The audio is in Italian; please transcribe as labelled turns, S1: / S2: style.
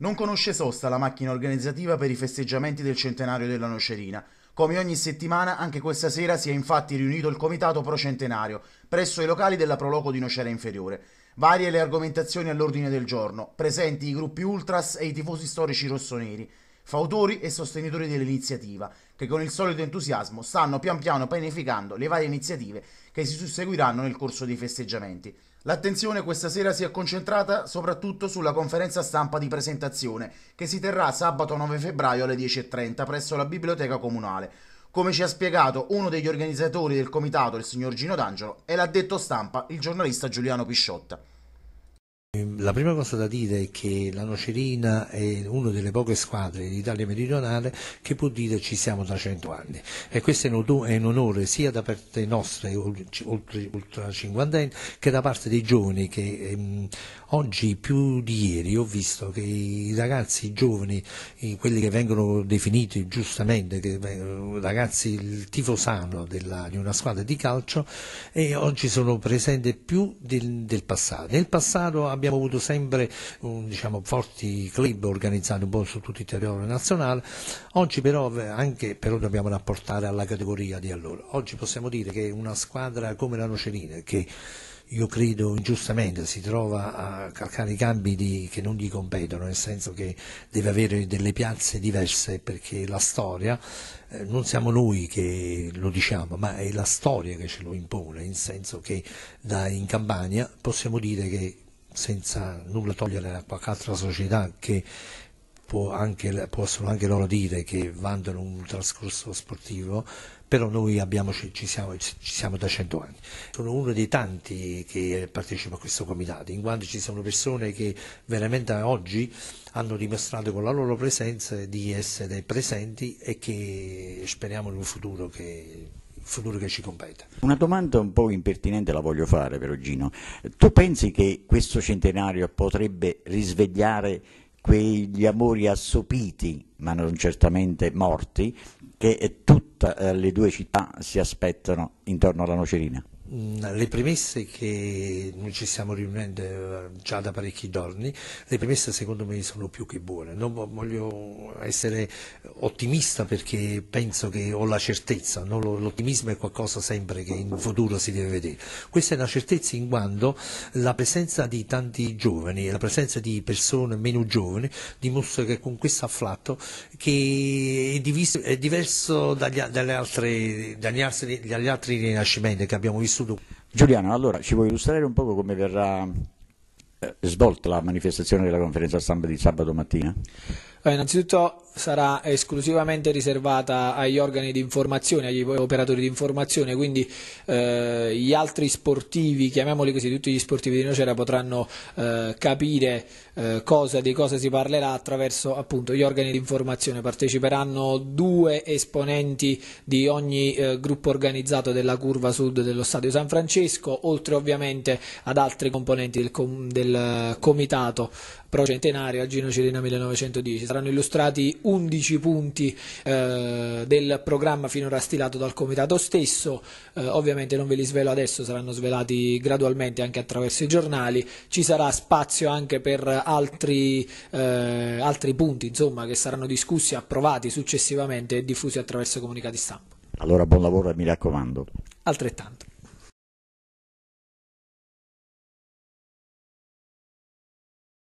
S1: Non conosce sosta la macchina organizzativa per i festeggiamenti del centenario della Nocerina. Come ogni settimana, anche questa sera si è infatti riunito il Comitato Pro Centenario presso i locali della Proloco di Nocera Inferiore. Varie le argomentazioni all'ordine del giorno, presenti i gruppi ultras e i tifosi storici rossoneri, fautori e sostenitori dell'iniziativa, che con il solito entusiasmo stanno pian piano pianificando le varie iniziative che si susseguiranno nel corso dei festeggiamenti. L'attenzione questa sera si è concentrata soprattutto sulla conferenza stampa di presentazione che si terrà sabato 9 febbraio alle 10.30 presso la Biblioteca Comunale. Come ci ha spiegato uno degli organizzatori del comitato, il signor Gino D'Angelo, e l'ha detto stampa il giornalista Giuliano Pisciotta.
S2: Ehm, la prima cosa da dire è che la Nocerina è una delle poche squadre d'Italia meridionale che può dire ci siamo da 100 anni e questo è un onore sia da parte nostra, oltre, oltre 50 anni, che da parte dei giovani che ehm, oggi più di ieri ho visto che i ragazzi i giovani, quelli che vengono definiti giustamente che, ragazzi il tifosano della, di una squadra di calcio, oggi sono presenti più del, del passato. Nel passato abbiamo avuto sempre diciamo, forti club organizzati un po' su tutto il territorio nazionale, oggi però, eh, anche, però dobbiamo rapportare alla categoria di allora, oggi possiamo dire che una squadra come la Nocerina che io credo ingiustamente si trova a calcare i campi di, che non gli competono, nel senso che deve avere delle piazze diverse perché la storia, eh, non siamo noi che lo diciamo, ma è la storia che ce lo impone, nel senso che da, in Campania possiamo dire che senza nulla togliere a qualche altra società che anche, possono anche loro dire che vantano un trascorso sportivo, però noi abbiamo, ci, siamo, ci, siamo, da 100 anni. Sono uno dei tanti che partecipa a questo comitato, in quanto ci sono persone che veramente oggi hanno dimostrato con la loro presenza di essere presenti e che speriamo in un futuro che futuro che ci compete.
S3: Una domanda un po' impertinente la voglio fare, Perugino. Tu pensi che questo centenario potrebbe risvegliare quegli amori assopiti, ma non certamente morti, che tutte eh, le due città si aspettano intorno alla Nocerina?
S2: Mm, le premesse che noi ci stiamo riunendo eh, già da parecchi giorni, le premesse secondo me sono più che buone. Non voglio essere ottimista perché penso che ho la certezza, no? l'ottimismo è qualcosa sempre che in futuro si deve vedere. Questa è una certezza in quanto la presenza di tanti giovani, la presenza di persone meno giovani dimostra che con questo afflatto che è, diviso, è diverso dagli, altri, dagli altri rinascimenti che abbiamo visto vissuto.
S3: Giuliano, allora ci vuoi illustrare un po' come verrà eh, svolta la manifestazione della conferenza stampa di sabato mattina?
S4: Eh, innanzitutto sarà esclusivamente riservata agli organi di informazione, agli operatori di informazione, quindi eh, gli altri sportivi, chiamiamoli così, tutti gli sportivi di Nocera potranno eh, capire eh, cosa, di cosa si parlerà attraverso appunto, gli organi di informazione. Parteciperanno due esponenti di ogni eh, gruppo organizzato della curva sud dello Stadio San Francesco, oltre ovviamente ad altri componenti del, com del eh, comitato procentenario al Gino Cirena 1910 saranno illustrati 11 punti eh, del programma finora stilato dal comitato stesso, eh, ovviamente non ve li svelo adesso, saranno svelati gradualmente anche attraverso i giornali, ci sarà spazio anche per altri, eh, altri punti insomma, che saranno discussi, approvati successivamente e diffusi attraverso comunicati stampa.
S3: Allora
S1: buon lavoro e mi raccomando.
S4: Altrettanto.